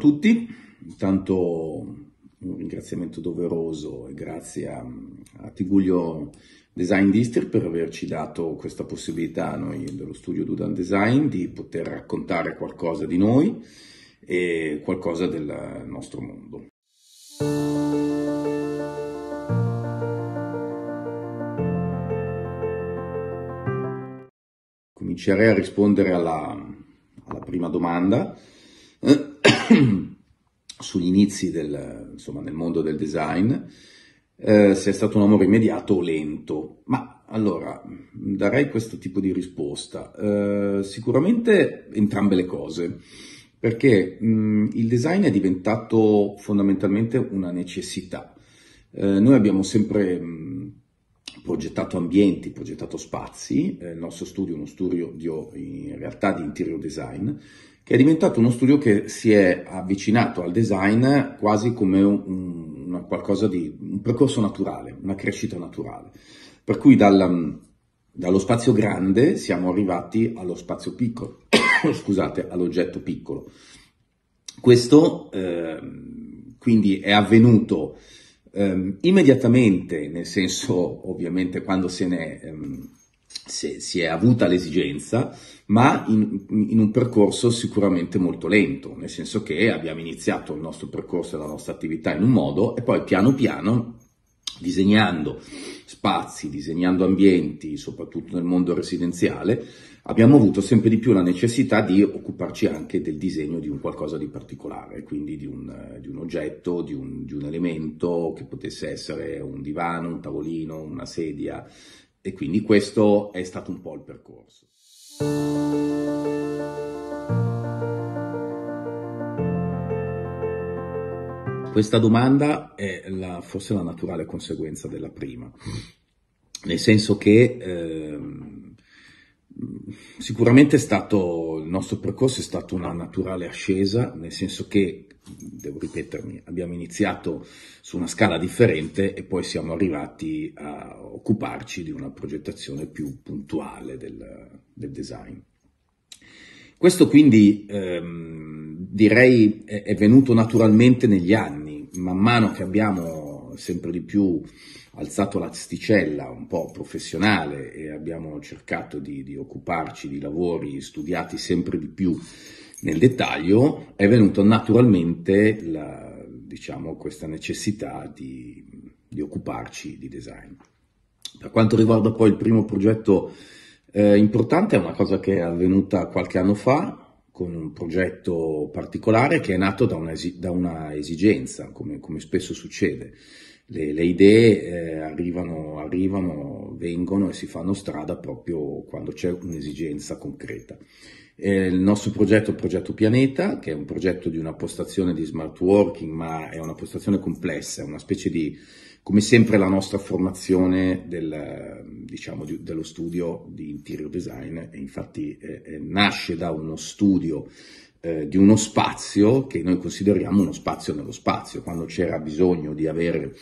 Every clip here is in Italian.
tutti, intanto un ringraziamento doveroso e grazie a, a Tiguglio Design District per averci dato questa possibilità a noi dello studio Dudan Design di poter raccontare qualcosa di noi e qualcosa del nostro mondo. Comincerei a rispondere alla, alla prima domanda. Eh? sugli inizi del, insomma, nel mondo del design, eh, se è stato un uomo immediato o lento. Ma allora, darei questo tipo di risposta. Eh, sicuramente entrambe le cose, perché mh, mm, il design è diventato fondamentalmente una necessità. Eh, noi abbiamo sempre... Mh, mm, progettato ambienti, progettato spazi, eh, il nostro studio è uno studio di, in realtà di interior design, che è diventato uno studio che si è avvicinato al design quasi come un, un, di, un percorso naturale, una crescita naturale. Per cui dal, mm, dallo spazio grande siamo arrivati allo spazio piccolo, scusate, all'oggetto piccolo. Questo eh, quindi è avvenuto Um, immediatamente, nel senso ovviamente quando se ne um, se, si è avuta l'esigenza, ma in, in, un percorso sicuramente molto lento, nel senso che abbiamo iniziato il nostro percorso e la nostra attività in un modo e poi piano piano disegnando spazi, disegnando ambienti, soprattutto nel mondo residenziale, abbiamo avuto sempre di più la necessità di occuparci anche del disegno di un qualcosa di particolare, quindi di un, di un oggetto, di un, di un elemento che potesse essere un divano, un tavolino, una sedia e quindi questo è stato un po' il percorso. Questa domanda è la, forse la naturale conseguenza della prima, nel senso che ehm, sicuramente stato, il nostro percorso è stato una naturale ascesa, nel senso che, devo ripetermi, abbiamo iniziato su una scala differente e poi siamo arrivati a occuparci di una progettazione più puntuale del, del design. Questo quindi ehm, direi è, venuto naturalmente negli anni, man mano che abbiamo sempre di più alzato l'asticella un po' professionale e abbiamo cercato di, di, occuparci di lavori studiati sempre di più nel dettaglio, è venuta naturalmente la, diciamo, questa necessità di, di occuparci di design. Per quanto riguarda poi il primo progetto eh, importante è una cosa che è avvenuta qualche anno fa con un progetto particolare che è nato da una, da una esigenza, come, come, spesso succede. Le, le idee eh, arrivano, arrivano, vengono e si fanno strada proprio quando c'è un'esigenza concreta. Eh, il nostro progetto è il progetto Pianeta, che è un progetto di una postazione di smart working, ma è una postazione complessa, è una specie di come sempre la nostra formazione del, diciamo, di, dello studio di interior design e infatti eh, eh, nasce da uno studio eh, di uno spazio che noi consideriamo uno spazio nello spazio, quando c'era bisogno di avere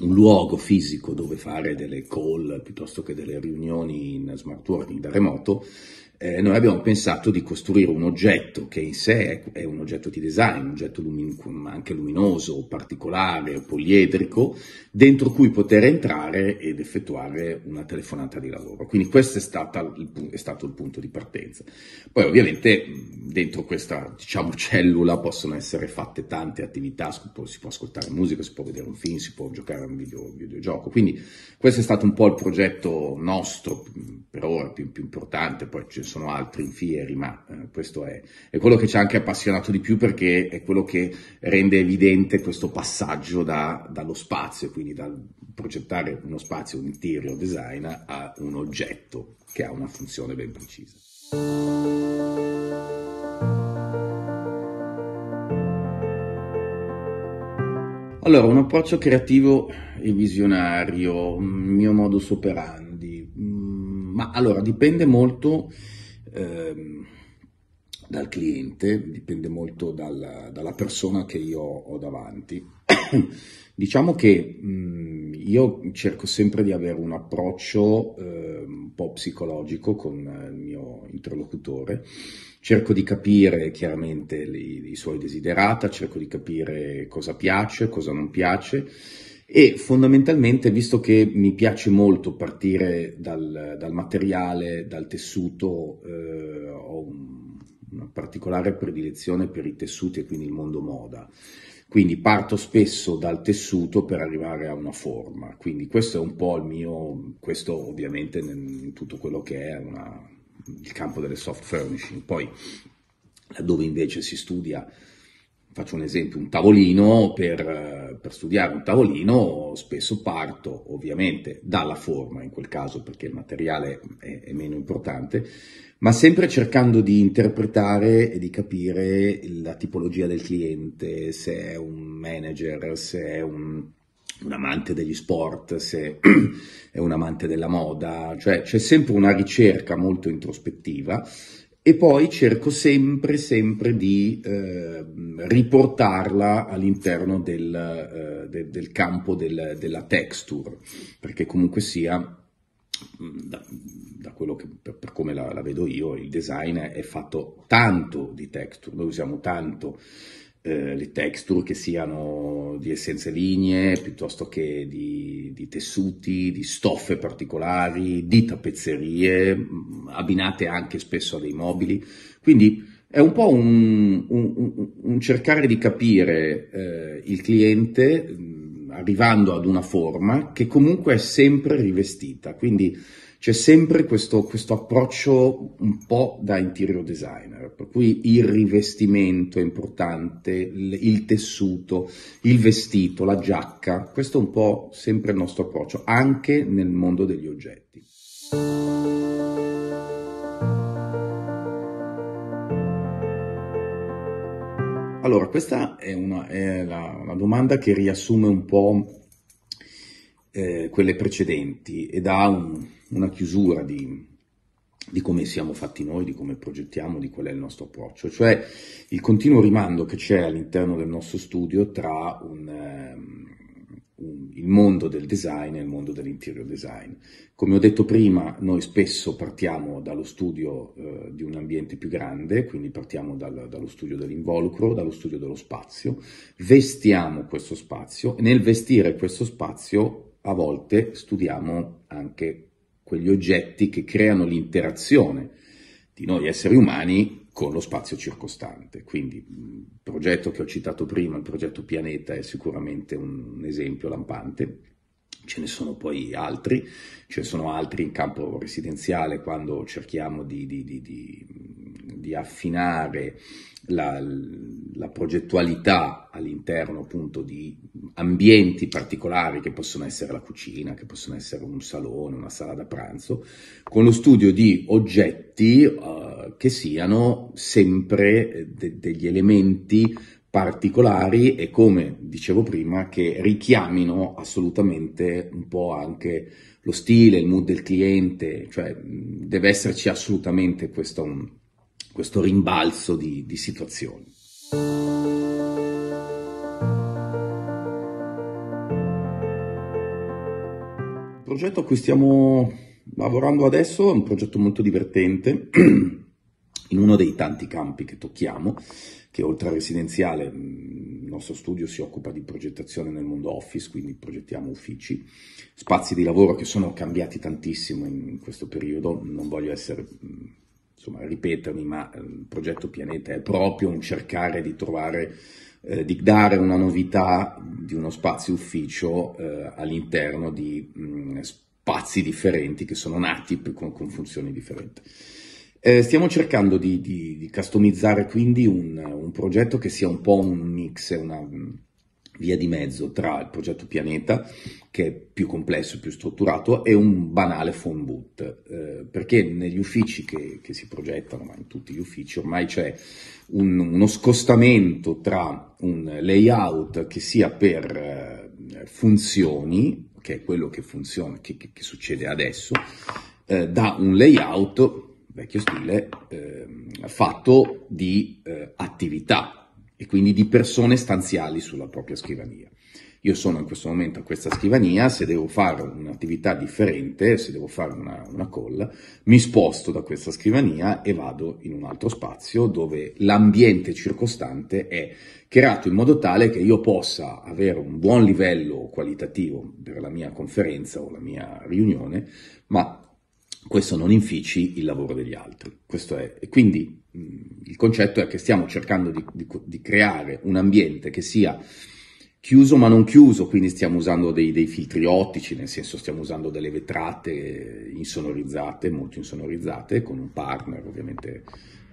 un luogo fisico dove fare delle call piuttosto che delle riunioni in smart working da remoto, eh, noi abbiamo pensato di costruire un oggetto che in sé è, è un oggetto di design, un oggetto lumin- anche luminoso, particolare, poliedrico, dentro cui poter entrare ed effettuare una telefonata di lavoro. Quindi questo è, il, è stato il punto di partenza. Poi ovviamente dentro questa diciamo, cellula possono essere fatte tante attività, si può, si può, ascoltare musica, si può vedere un film, si può giocare a un, video, un videogioco. Quindi questo è stato un po' il progetto nostro per ora più, più importante, poi ci sono sono altri fieri, ma eh, questo è, è, quello che ci ha anche appassionato di più perché è quello che rende evidente questo passaggio da, dallo spazio, quindi dal progettare uno spazio, un interior design, a un oggetto che ha una funzione ben precisa. Allora, un approccio creativo e visionario, il mio modus operandi, mm, ma allora dipende molto ehm, dal cliente, dipende molto dal, dalla persona che io ho davanti. diciamo che mh, mm, io cerco sempre di avere un approccio eh, un po' psicologico con il mio interlocutore, cerco di capire chiaramente i, i suoi desiderata, cerco di capire cosa piace, cosa non piace e fondamentalmente, visto che mi piace molto partire dal, dal materiale, dal tessuto, eh, ho un, una particolare predilezione per i tessuti e quindi il mondo moda. Quindi parto spesso dal tessuto per arrivare a una forma. Quindi questo è un po' il mio, questo ovviamente in tutto quello che è una, il campo delle soft furnishing. Poi laddove invece si studia faccio un esempio, un tavolino, per, eh, per, studiare un tavolino spesso parto ovviamente dalla forma in quel caso perché il materiale è, è meno importante, ma sempre cercando di interpretare e di capire la tipologia del cliente, se è un manager, se è un, un amante degli sport, se è un amante della moda, cioè c'è sempre una ricerca molto introspettiva e poi cerco sempre, sempre di eh, riportarla all'interno del, eh, de, del campo del, della texture, perché comunque sia, mm, da, da quello che, per, per come la, la, vedo io, il design è fatto tanto di texture, noi usiamo tanto eh, le texture che siano di essenze lignee piuttosto che di, di, tessuti, di stoffe particolari, di tappezzerie, mm, abbinate anche spesso a dei mobili. Quindi è un po' un, un, un cercare di capire eh, il cliente mm, arrivando ad una forma che comunque è sempre rivestita. Quindi c'è sempre questo, questo, approccio un po' da interior designer, per cui il rivestimento è importante, il, il, tessuto, il vestito, la giacca, questo è un po' sempre il nostro approccio, anche nel mondo degli oggetti. Allora, questa è una, è la, una domanda che riassume un po' eh, quelle precedenti ed ha un, una chiusura di, di come siamo fatti noi, di come progettiamo, di qual è il nostro approccio, cioè il continuo rimando che c'è all'interno del nostro studio tra un, um, il mondo del design e il mondo dell'interior design. Come ho detto prima, noi spesso partiamo dallo studio eh, di un ambiente più grande, quindi partiamo dal, dallo studio dell'involucro, dallo studio dello spazio, vestiamo questo spazio e nel vestire questo spazio a volte studiamo anche quegli oggetti che creano l'interazione di noi esseri umani con lo spazio circostante. Quindi il progetto che ho citato prima, il progetto Pianeta, è sicuramente un esempio lampante. Ce ne sono poi altri, ce ne sono altri in campo residenziale quando cerchiamo di, di, di, di di affinare la, la, progettualità all'interno appunto di ambienti particolari che possono essere la cucina, che possono essere un salone, una sala da pranzo, con lo studio di oggetti uh, che siano sempre eh, de- degli elementi particolari e come dicevo prima che richiamino assolutamente un po' anche lo stile, il mood del cliente, cioè deve esserci assolutamente questo un, questo rimbalzo di, di situazioni. Il progetto a cui stiamo lavorando adesso è un progetto molto divertente in uno dei tanti campi che tocchiamo, che oltre al residenziale mm, il nostro studio si occupa di progettazione nel mondo office, quindi progettiamo uffici, spazi di lavoro che sono cambiati tantissimo in questo periodo, non voglio essere mm, insomma, ripetermi, ma ehm, il progetto Pianeta è proprio un cercare di trovare, eh, di dare una novità di uno spazio ufficio eh, all'interno di mh, mm, spazi differenti che sono nati con, con funzioni differenti. Eh, stiamo cercando di, di, di customizzare quindi un, un, progetto che sia un po' un mix, una, mm, via di mezzo tra il progetto Pianeta, che è più complesso, più strutturato, e un banale phone boot, eh, perché negli uffici che, che, si progettano, ma in tutti gli uffici, ormai c'è un, uno scostamento tra un layout che sia per eh, funzioni, che è quello che funziona, che, che, che succede adesso, eh, da un layout vecchio stile ehm, fatto di eh, attività e quindi di persone stanziali sulla propria scrivania. Io sono in questo momento a questa scrivania, se devo fare un'attività differente, se devo fare una, una call, mi sposto da questa scrivania e vado in un altro spazio dove l'ambiente circostante è creato in modo tale che io possa avere un buon livello qualitativo per la mia conferenza o la mia riunione, ma questo non infici il lavoro degli altri. e quindi mh, mm, il concetto è che stiamo cercando di, di, di, creare un ambiente che sia chiuso ma non chiuso, quindi stiamo usando dei, dei filtri ottici, nel senso stiamo usando delle vetrate insonorizzate, molto insonorizzate, con un partner ovviamente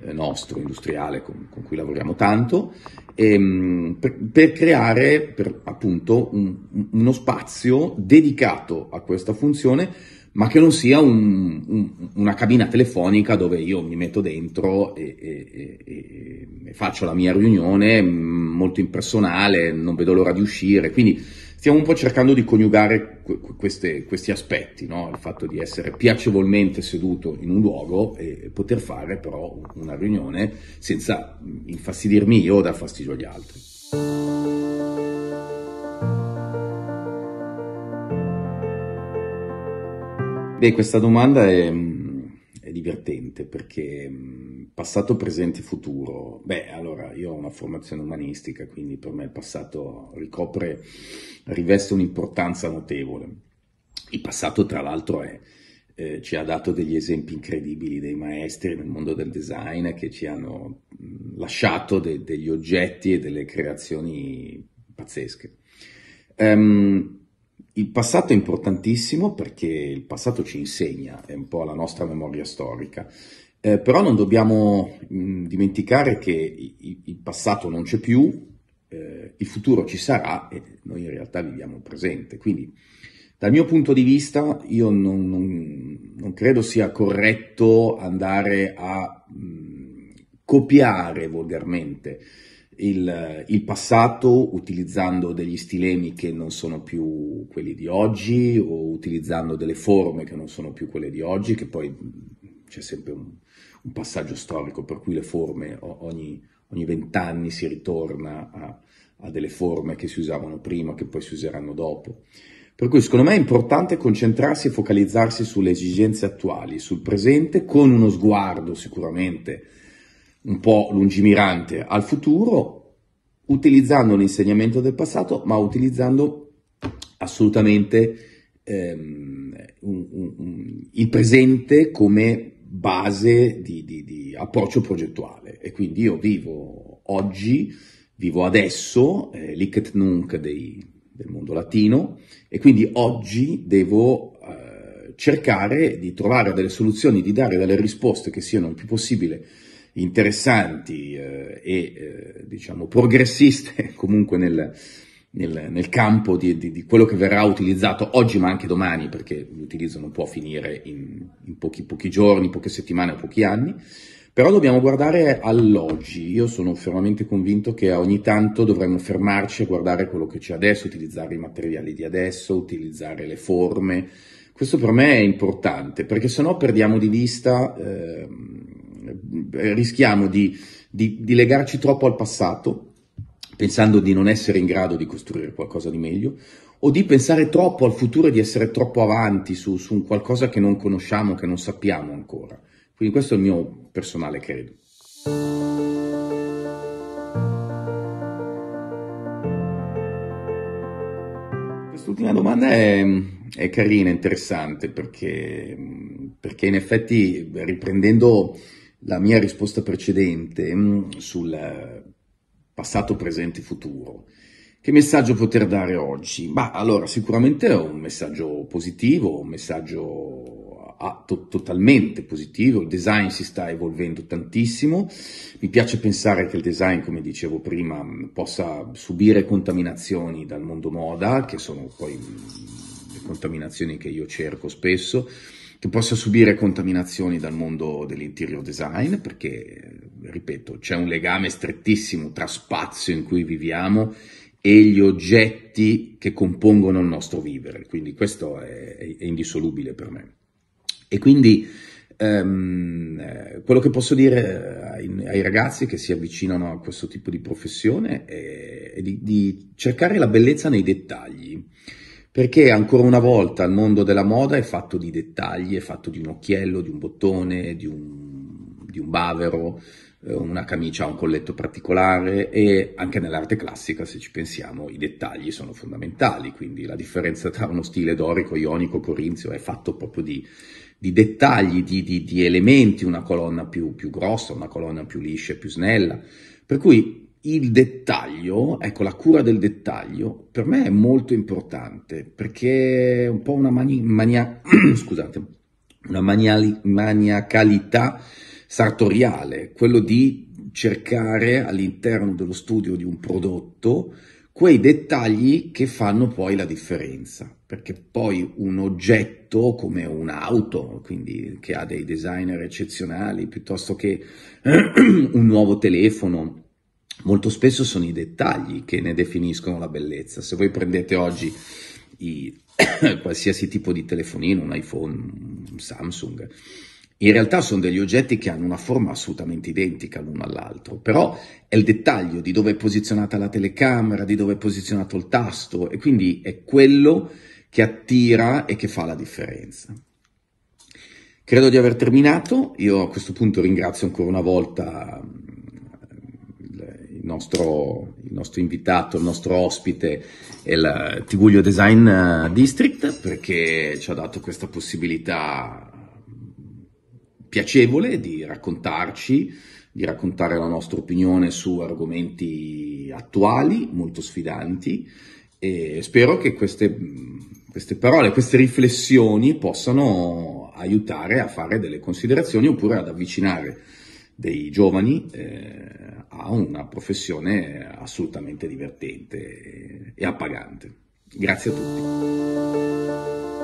eh, nostro, industriale, con, con cui lavoriamo tanto, e, ehm, per, per, creare per, appunto un, uno spazio dedicato a questa funzione ma che non sia un, un, una cabina telefonica dove io mi metto dentro e, e, e, e, faccio la mia riunione mm, molto impersonale, non vedo l'ora di uscire, quindi stiamo un po' cercando di coniugare queste, questi aspetti, no? il fatto di essere piacevolmente seduto in un luogo e poter fare però una riunione senza infastidirmi io o dar fastidio agli altri. Beh, questa domanda è, mm, è, divertente perché mm, passato, presente, futuro. Beh, allora io ho una formazione umanistica, quindi per me il passato ricopre, riveste un'importanza notevole. Il passato, tra l'altro, è, eh, ci ha dato degli esempi incredibili dei maestri nel mondo del design che ci hanno mm, lasciato de- degli oggetti e delle creazioni pazzesche. Um, il passato è importantissimo perché il passato ci insegna, è un po' la nostra memoria storica, eh, però non dobbiamo mh, mm, dimenticare che i, il passato non c'è più, eh, il futuro ci sarà e noi in realtà viviamo il presente. Quindi dal mio punto di vista io non, non, non credo sia corretto andare a mh, mm, copiare volgarmente il, il, passato utilizzando degli stilemi che non sono più quelli di oggi o utilizzando delle forme che non sono più quelle di oggi, che poi c'è sempre un, un passaggio storico per cui le forme ogni, ogni vent'anni si ritorna a, a, delle forme che si usavano prima, che poi si useranno dopo. Per cui secondo me è importante concentrarsi e focalizzarsi sulle esigenze attuali, sul presente, con uno sguardo sicuramente un po' lungimirante al futuro, utilizzando l'insegnamento del passato, ma utilizzando assolutamente ehm, un, un, un, il presente come base di, di, di approccio progettuale. E quindi io vivo oggi, vivo adesso, eh, l'icet nunc dei, del mondo latino, e quindi oggi devo eh, cercare di trovare delle soluzioni, di dare delle risposte che siano il più possibile interessanti eh, e eh, diciamo progressiste comunque nel, nel, nel campo di, di, di, quello che verrà utilizzato oggi ma anche domani perché l'utilizzo non può finire in, in pochi, pochi giorni, poche settimane o pochi anni. Però dobbiamo guardare all'oggi. Io sono fermamente convinto che ogni tanto dovremmo fermarci a guardare quello che c'è adesso, utilizzare i materiali di adesso, utilizzare le forme. Questo per me è importante, perché sennò perdiamo di vista eh, eh, rischiamo di, di, di legarci troppo al passato, pensando di non essere in grado di costruire qualcosa di meglio, o di pensare troppo al futuro e di essere troppo avanti su, su un qualcosa che non conosciamo, che non sappiamo ancora. Quindi questo è il mio personale credo. Quest'ultima domanda è, è carina, interessante, perché, perché in effetti riprendendo la mia risposta precedente mm, sul passato, presente, e futuro. Che messaggio poter dare oggi? Bah, allora, sicuramente è un messaggio positivo, un messaggio ah, to- totalmente positivo. Il design si sta evolvendo tantissimo. Mi piace pensare che il design, come dicevo prima, mm, possa subire contaminazioni dal mondo moda, che sono poi mm, le contaminazioni che io cerco spesso che possa subire contaminazioni dal mondo dell'interior design, perché, ripeto, c'è un legame strettissimo tra spazio in cui viviamo e gli oggetti che compongono il nostro vivere, quindi questo è, è indissolubile per me. E quindi ehm, eh, quello che posso dire ai, eh, ai, ragazzi che si avvicinano a questo tipo di professione è, è di, di cercare la bellezza nei dettagli perché ancora una volta il mondo della moda è fatto di dettagli, è fatto di un occhiello, di un bottone, di un, di un bavero, eh, una camicia un colletto particolare e anche nell'arte classica, se ci pensiamo, i dettagli sono fondamentali, quindi la differenza tra uno stile dorico, ionico, corinzio è fatto proprio di, di dettagli, di, di, di, elementi, una colonna più, più grossa, una colonna più liscia, più snella, per cui il dettaglio, ecco la cura del dettaglio, per me è molto importante perché è un po' una, mani, mania, scusate, una maniali, maniacalità sartoriale, quello di cercare all'interno dello studio di un prodotto quei dettagli che fanno poi la differenza, perché poi un oggetto come un'auto, quindi che ha dei designer eccezionali, piuttosto che un nuovo telefono, molto spesso sono i dettagli che ne definiscono la bellezza. Se voi prendete oggi i, qualsiasi tipo di telefonino, un iPhone, un Samsung, in realtà sono degli oggetti che hanno una forma assolutamente identica l'uno all'altro, però è il dettaglio di dove è posizionata la telecamera, di dove è posizionato il tasto e quindi è quello che attira e che fa la differenza. Credo di aver terminato, io a questo punto ringrazio ancora una volta nostro, il nostro invitato, il nostro ospite, il Tiguglio Design eh, District, perché ci ha dato questa possibilità piacevole di raccontarci, di raccontare la nostra opinione su argomenti attuali, molto sfidanti, e spero che queste, queste parole, queste riflessioni possano aiutare a fare delle considerazioni oppure ad avvicinare dei giovani eh, a una professione assolutamente divertente e appagante. Grazie a tutti.